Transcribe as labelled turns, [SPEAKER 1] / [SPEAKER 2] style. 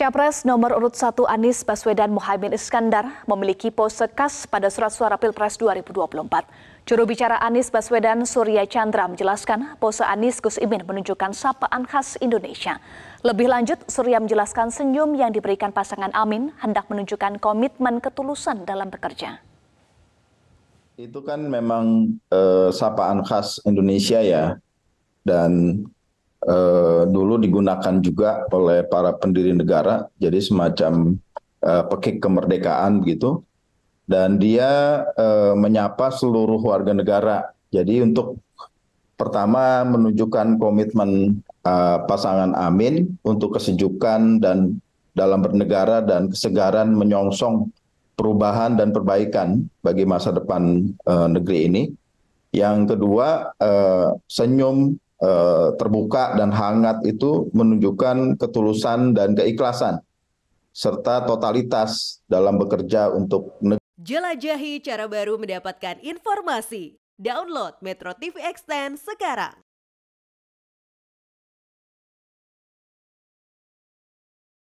[SPEAKER 1] Capres nomor urut 1 Anies Baswedan Muhaimin Iskandar memiliki pose khas pada surat suara Pilpres 2024. Juru bicara Anies Baswedan Surya Chandra menjelaskan pose Anies Gus Imin menunjukkan sapaan khas Indonesia. Lebih lanjut, Surya menjelaskan senyum yang diberikan pasangan Amin hendak menunjukkan komitmen ketulusan dalam bekerja.
[SPEAKER 2] Itu kan memang eh, sapaan khas Indonesia ya. Dan eh, dulu digunakan juga oleh para pendiri negara, jadi semacam eh, pekik kemerdekaan gitu. Dan dia eh, menyapa seluruh warga negara. Jadi untuk pertama menunjukkan komitmen eh, pasangan Amin untuk kesejukan dan dalam bernegara dan kesegaran menyongsong perubahan dan perbaikan bagi masa depan eh, negeri ini. Yang kedua, eh, senyum Eh, terbuka dan hangat itu menunjukkan ketulusan dan keikhlasan serta totalitas dalam bekerja untuk negara.
[SPEAKER 1] Jelajahi cara baru mendapatkan informasi. Download Metro TV Extend sekarang.